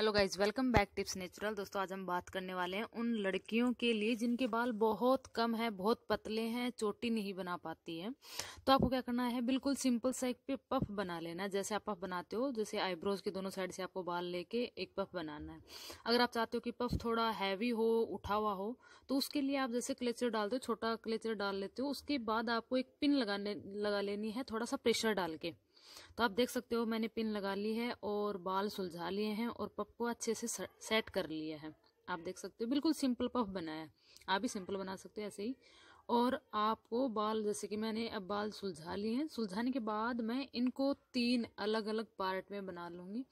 hello guys welcome back tips natural दोस्तों आज हम बात करने वाले हैं उन लड़कियों के लिए जिनके बाल बहुत कम हैं बहुत पतले हैं चोटी नहीं बना पाती है तो आपको क्या करना है बिल्कुल सिंपल सा एक पे पफ बना लेना जैसे आप पफ बनाते हो जैसे आईब्रोज के दोनों साइड से आपको बाल लेके एक पफ बनाना है अगर आप चाहते हो कि पफ थोड़ा हैवी हो उठा हुआ हो तो उसके लिए आप जैसे क्लेचर डालते हो छोटा क्लेचर डाल लेते हो उसके बाद आपको एक पिन लगाने लगा लेनी है थोड़ा सा प्रेशर डाल के तो आप देख सकते हो मैंने पिन लगा ली है और बाल सुलझा लिए हैं और पप को अच्छे से सेट कर लिया है आप देख सकते हो बिल्कुल सिंपल पफ बनाया है आप भी सिंपल बना सकते हो ऐसे ही और आपको बाल जैसे कि मैंने अब बाल सुलझा लिए हैं सुलझाने के बाद मैं इनको तीन अलग अलग पार्ट में बना लूँगी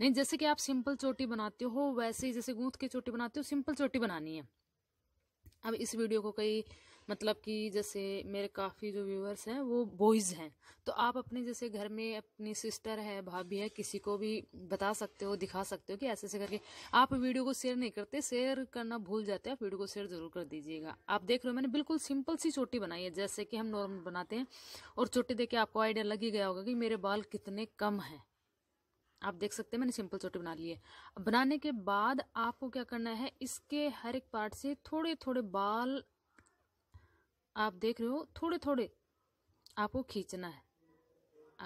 नहीं जैसे कि आप सिंपल चोटी बनाते हो वैसे ही जैसे गूंथ के चोटी बनाते हो सिंपल चोटी बनानी है अब इस वीडियो को कई मतलब कि जैसे मेरे काफ़ी जो व्यूअर्स हैं वो बॉयज़ हैं तो आप अपने जैसे घर में अपनी सिस्टर है भाभी है किसी को भी बता सकते हो दिखा सकते हो कि ऐसे ऐसे करके आप वीडियो को शेयर नहीं करते शेयर करना भूल जाते हैं आप वीडियो को शेयर ज़रूर कर दीजिएगा आप देख रहे हो मैंने बिल्कुल सिंपल सी चोटी बनाई है जैसे कि हम नॉर्मल बनाते हैं और चोटी देख के आपको आइडिया लग ही गया होगा कि मेरे बाल कितने कम हैं आप देख सकते हैं मैंने सिंपल चोटी बना ली है बनाने के बाद आपको क्या करना है इसके हर एक पार्ट से थोड़े थोड़े बाल आप देख रहे हो थोड़े थोड़े आपको खींचना है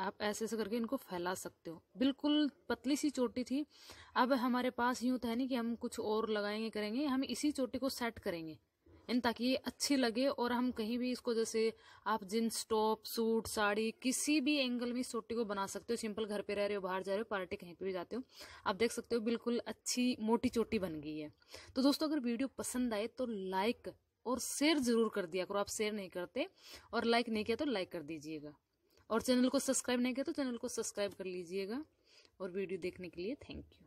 आप ऐसे ऐसे करके इनको फैला सकते हो बिल्कुल पतली सी चोटी थी अब हमारे पास यूँ तो है नहीं कि हम कुछ और लगाएंगे करेंगे हम इसी चोटी को सेट करेंगे इन ताकि ये अच्छी लगे और हम कहीं भी इसको जैसे आप जींस टॉप सूट साड़ी किसी भी एंगल में इस चोटी को बना सकते हो सिंपल घर पे रह रहे हो बाहर जा रहे हो पार्टी कहीं पे भी जाते हो आप देख सकते हो बिल्कुल अच्छी मोटी चोटी बन गई है तो दोस्तों अगर वीडियो पसंद आए तो लाइक और शेयर जरूर कर दिया करो आप शेयर नहीं करते और लाइक नहीं किया तो लाइक कर दीजिएगा और चैनल को सब्सक्राइब नहीं किया तो चैनल को सब्सक्राइब कर लीजिएगा और वीडियो देखने के लिए थैंक यू